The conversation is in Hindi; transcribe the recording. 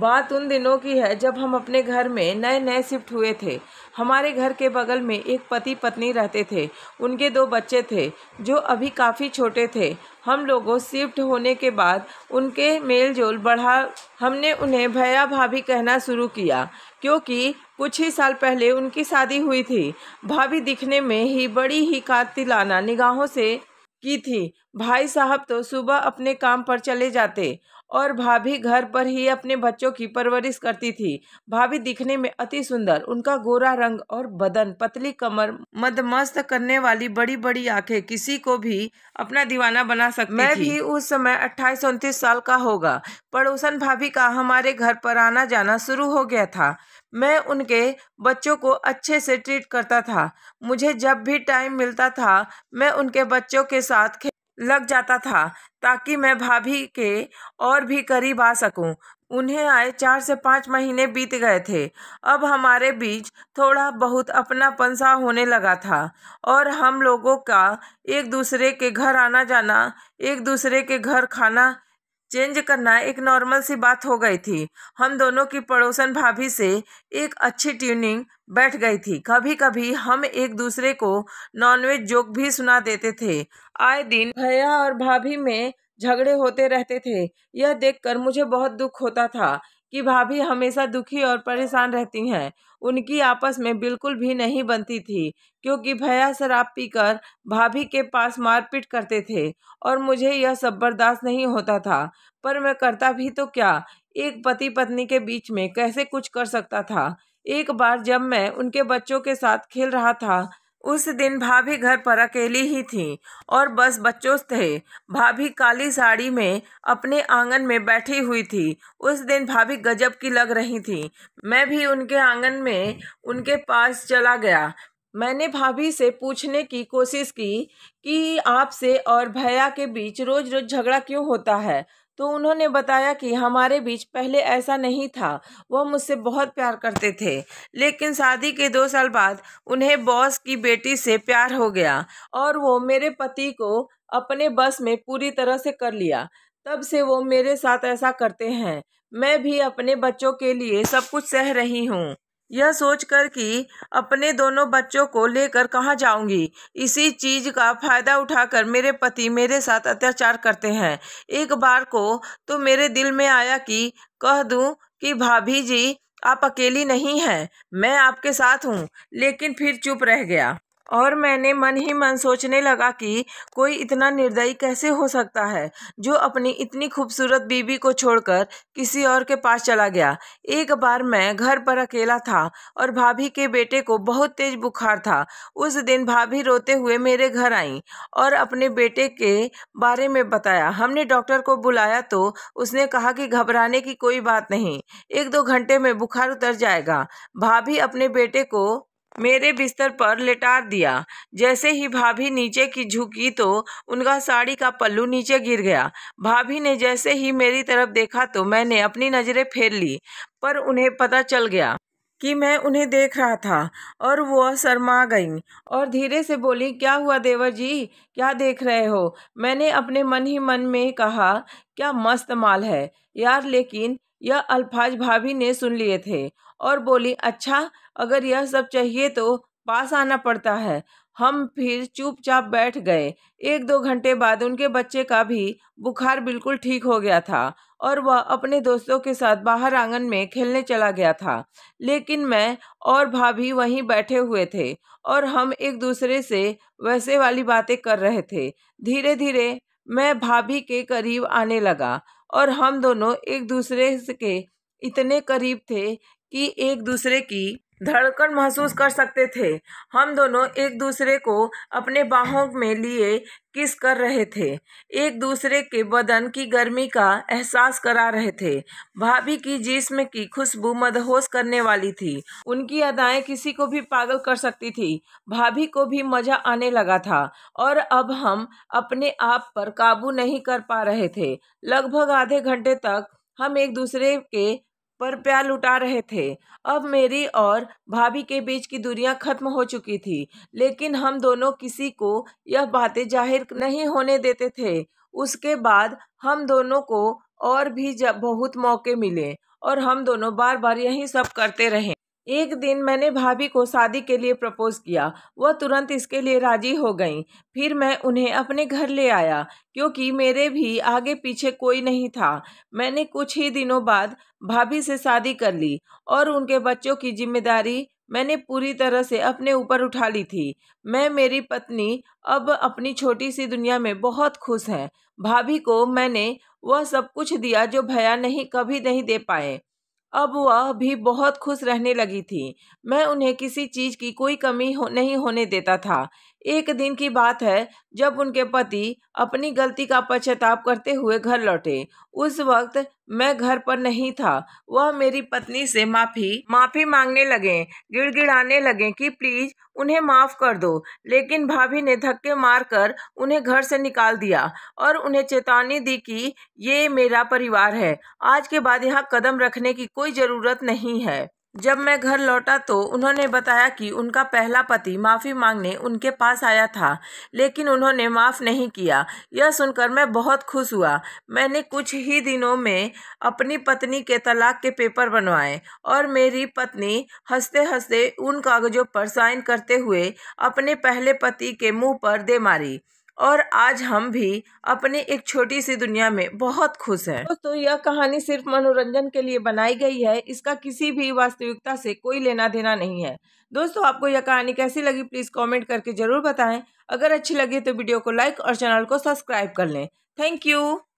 बात उन दिनों की है जब हम अपने घर में नए नए शिफ्ट हुए थे हमारे घर के बगल में एक पति पत्नी रहते थे उनके दो बच्चे थे जो अभी काफ़ी छोटे थे हम लोगों शिफ्ट होने के बाद उनके मेल जोल बढ़ा हमने उन्हें भया भाभी कहना शुरू किया क्योंकि कुछ ही साल पहले उनकी शादी हुई थी भाभी दिखने में ही बड़ी ही कातिलाना निगाहों से की थी भाई साहब तो सुबह अपने काम पर चले जाते और भाभी घर पर ही अपने बच्चों की परवरिश करती थी भाभी दिखने में अति सुंदर उनका गोरा रंग और बदन पतली कमर मदमस्त करने वाली बड़ी बड़ी आंखें किसी को भी अपना दीवाना बना सकती मैं भी उस समय अट्ठाईस उनतीस साल का होगा पड़ोसन भाभी का हमारे घर पर आना जाना शुरू हो गया था मैं उनके बच्चों को अच्छे से ट्रीट करता था मुझे जब भी टाइम मिलता था मैं उनके बच्चों के साथ लग जाता था ताकि मैं भाभी के और भी करीब आ सकूं। उन्हें आए चार से पाँच महीने बीत गए थे अब हमारे बीच थोड़ा बहुत अपना सा होने लगा था और हम लोगों का एक दूसरे के घर आना जाना एक दूसरे के घर खाना चेंज करना एक नॉर्मल सी बात हो गई थी हम दोनों की पड़ोसन भाभी से एक अच्छी ट्यूनिंग बैठ गई थी कभी कभी हम एक दूसरे को नॉनवेज जोक भी सुना देते थे आए दिन भैया और भाभी में झगड़े होते रहते थे यह देखकर मुझे बहुत दुख होता था कि भाभी हमेशा दुखी और परेशान रहती हैं उनकी आपस में बिल्कुल भी नहीं बनती थी क्योंकि भैया शराब पीकर भाभी के पास मारपीट करते थे और मुझे यह सब बर्दाश्त नहीं होता था पर मैं करता भी तो क्या एक पति पत्नी के बीच में कैसे कुछ कर सकता था एक बार जब मैं उनके बच्चों के साथ खेल रहा था उस दिन भाभी घर पर अकेली ही थी और बस बच्चों थे भाभी काली साड़ी में अपने आंगन में बैठी हुई थी उस दिन भाभी गजब की लग रही थी मैं भी उनके आंगन में उनके पास चला गया मैंने भाभी से पूछने की कोशिश की कि आपसे और भैया के बीच रोज़ रोज़ झगड़ा क्यों होता है तो उन्होंने बताया कि हमारे बीच पहले ऐसा नहीं था वह मुझसे बहुत प्यार करते थे लेकिन शादी के दो साल बाद उन्हें बॉस की बेटी से प्यार हो गया और वो मेरे पति को अपने बस में पूरी तरह से कर लिया तब से वो मेरे साथ ऐसा करते हैं मैं भी अपने बच्चों के लिए सब कुछ सह रही हूँ यह सोचकर कि अपने दोनों बच्चों को लेकर कहाँ जाऊंगी इसी चीज़ का फ़ायदा उठाकर मेरे पति मेरे साथ अत्याचार करते हैं एक बार को तो मेरे दिल में आया कि कह दूं कि भाभी जी आप अकेली नहीं हैं मैं आपके साथ हूँ लेकिन फिर चुप रह गया और मैंने मन ही मन सोचने लगा कि कोई इतना निर्दयी कैसे हो सकता है जो अपनी इतनी खूबसूरत बीवी को छोड़कर किसी और के पास चला गया एक बार मैं घर पर अकेला था और भाभी के बेटे को बहुत तेज बुखार था उस दिन भाभी रोते हुए मेरे घर आई और अपने बेटे के बारे में बताया हमने डॉक्टर को बुलाया तो उसने कहा कि घबराने की कोई बात नहीं एक दो घंटे में बुखार उतर जाएगा भाभी अपने बेटे को मेरे बिस्तर पर लेटा दिया जैसे ही भाभी नीचे की झुकी तो उनका साड़ी का पल्लू नीचे गिर गया भाभी ने जैसे ही मेरी तरफ देखा तो मैंने अपनी नज़रें फेर ली पर उन्हें पता चल गया कि मैं उन्हें देख रहा था और वो शर्मा गईं और धीरे से बोली क्या हुआ देवर जी क्या देख रहे हो मैंने अपने मन ही मन में कहा क्या मस्त माल है यार लेकिन यह अल्फाज भाभी ने सुन लिए थे और बोली अच्छा अगर यह सब चाहिए तो पास आना पड़ता है हम फिर चुपचाप बैठ गए एक दो घंटे बाद उनके बच्चे का भी बुखार बिल्कुल ठीक हो गया था और वह अपने दोस्तों के साथ बाहर आंगन में खेलने चला गया था लेकिन मैं और भाभी वहीं बैठे हुए थे और हम एक दूसरे से वैसे वाली बातें कर रहे थे धीरे धीरे मैं भाभी के करीब आने लगा और हम दोनों एक दूसरे के इतने करीब थे कि एक दूसरे की धड़कन महसूस कर सकते थे हम दोनों एक दूसरे को अपने बाहों में लिए किस कर रहे थे एक दूसरे के बदन की गर्मी का एहसास करा रहे थे भाभी की जिस्म की खुशबू मदहोश करने वाली थी उनकी अदाएं किसी को भी पागल कर सकती थी भाभी को भी मज़ा आने लगा था और अब हम अपने आप पर काबू नहीं कर पा रहे थे लगभग आधे घंटे तक हम एक दूसरे के पर प्यार लुटा रहे थे अब मेरी और भाभी के बीच की दूरियां खत्म हो चुकी थी लेकिन हम दोनों किसी को यह बातें जाहिर नहीं होने देते थे उसके बाद हम दोनों को और भी बहुत मौके मिले और हम दोनों बार बार यही सब करते रहे एक दिन मैंने भाभी को शादी के लिए प्रपोज किया वह तुरंत इसके लिए राजी हो गईं फिर मैं उन्हें अपने घर ले आया क्योंकि मेरे भी आगे पीछे कोई नहीं था मैंने कुछ ही दिनों बाद भाभी से शादी कर ली और उनके बच्चों की जिम्मेदारी मैंने पूरी तरह से अपने ऊपर उठा ली थी मैं मेरी पत्नी अब अपनी छोटी सी दुनिया में बहुत खुश हैं भाभी को मैंने वह सब कुछ दिया जो भया नहीं कभी नहीं दे पाए अब वह भी बहुत खुश रहने लगी थी मैं उन्हें किसी चीज़ की कोई कमी हो नहीं होने देता था एक दिन की बात है जब उनके पति अपनी गलती का पश्चाताप करते हुए घर लौटे उस वक्त मैं घर पर नहीं था वह मेरी पत्नी से माफ़ी माफ़ी मांगने लगे गिड़गिड़ाने लगे कि प्लीज़ उन्हें माफ़ कर दो लेकिन भाभी ने धक्के मारकर उन्हें घर से निकाल दिया और उन्हें चेतावनी दी कि ये मेरा परिवार है आज के बाद यहाँ कदम रखने की कोई ज़रूरत नहीं है जब मैं घर लौटा तो उन्होंने बताया कि उनका पहला पति माफ़ी मांगने उनके पास आया था लेकिन उन्होंने माफ़ नहीं किया यह सुनकर मैं बहुत खुश हुआ मैंने कुछ ही दिनों में अपनी पत्नी के तलाक के पेपर बनवाए और मेरी पत्नी हंसते हंसते उन कागज़ों पर साइन करते हुए अपने पहले पति के मुंह पर दे मारी और आज हम भी अपने एक छोटी सी दुनिया में बहुत खुश हैं दोस्तों यह कहानी सिर्फ मनोरंजन के लिए बनाई गई है इसका किसी भी वास्तविकता से कोई लेना देना नहीं है दोस्तों आपको यह कहानी कैसी लगी प्लीज़ कमेंट करके ज़रूर बताएं अगर अच्छी लगी तो वीडियो को लाइक और चैनल को सब्सक्राइब कर लें थैंक यू